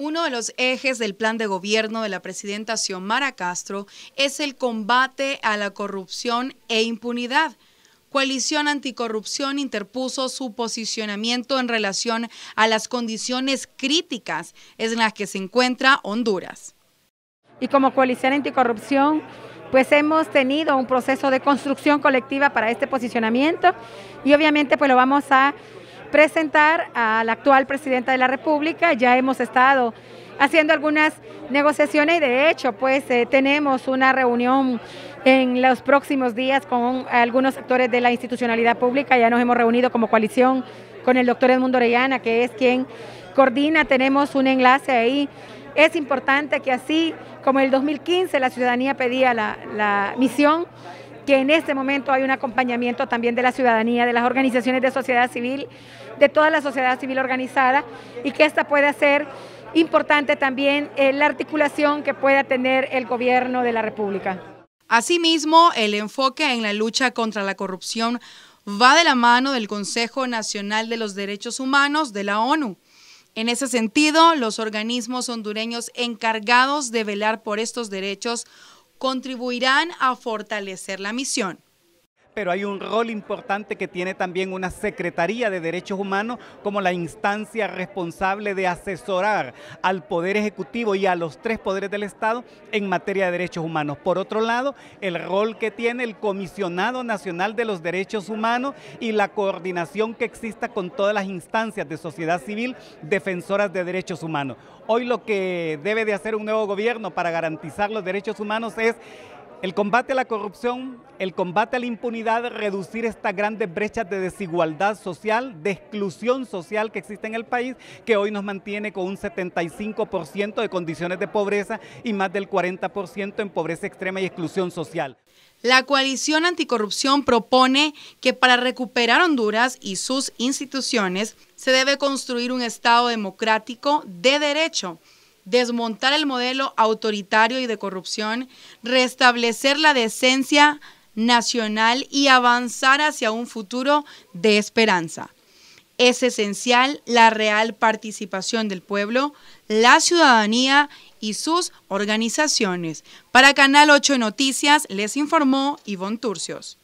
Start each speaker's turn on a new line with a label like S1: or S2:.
S1: Uno de los ejes del plan de gobierno de la presidenta Xiomara Castro es el combate a la corrupción e impunidad. Coalición Anticorrupción interpuso su posicionamiento en relación a las condiciones críticas en las que se encuentra Honduras. Y como Coalición
S2: Anticorrupción, pues hemos tenido un proceso de construcción colectiva para este posicionamiento y obviamente pues lo vamos a presentar a la actual presidenta de la República. Ya hemos estado haciendo algunas negociaciones y de hecho pues eh, tenemos una reunión en los próximos días con algunos actores de la institucionalidad pública. Ya nos hemos reunido como coalición con el doctor Edmundo Orellana, que es quien coordina, tenemos un enlace ahí. Es importante que así como en el 2015 la ciudadanía pedía la, la misión, que en este momento hay un acompañamiento también de la ciudadanía, de las organizaciones de sociedad civil, de toda la sociedad civil organizada y que esta pueda ser importante también eh, la articulación que pueda tener el gobierno de
S1: la República. Asimismo, el enfoque en la lucha contra la corrupción va de la mano del Consejo Nacional de los Derechos Humanos de la ONU. En ese sentido, los organismos hondureños encargados de velar por estos derechos
S3: contribuirán a fortalecer la misión pero hay un rol importante que tiene también una Secretaría de Derechos Humanos como la instancia responsable de asesorar al Poder Ejecutivo y a los tres poderes del Estado en materia de derechos humanos. Por otro lado, el rol que tiene el Comisionado Nacional de los Derechos Humanos y la coordinación que exista con todas las instancias de sociedad civil defensoras de derechos humanos. Hoy lo que debe de hacer un nuevo gobierno para garantizar los derechos humanos es el combate a la corrupción, el combate a la impunidad, reducir estas grandes brechas de desigualdad social, de exclusión social que existe en el país, que hoy nos mantiene con un 75% de condiciones de pobreza y más del 40% en pobreza extrema y exclusión social. La coalición anticorrupción propone que para
S1: recuperar Honduras y sus instituciones se debe construir un Estado democrático de derecho desmontar el modelo autoritario y de corrupción, restablecer la decencia nacional y avanzar hacia un futuro de esperanza. Es esencial la real participación del pueblo, la ciudadanía y sus organizaciones. Para Canal 8 Noticias les informó Ivonne Turcios.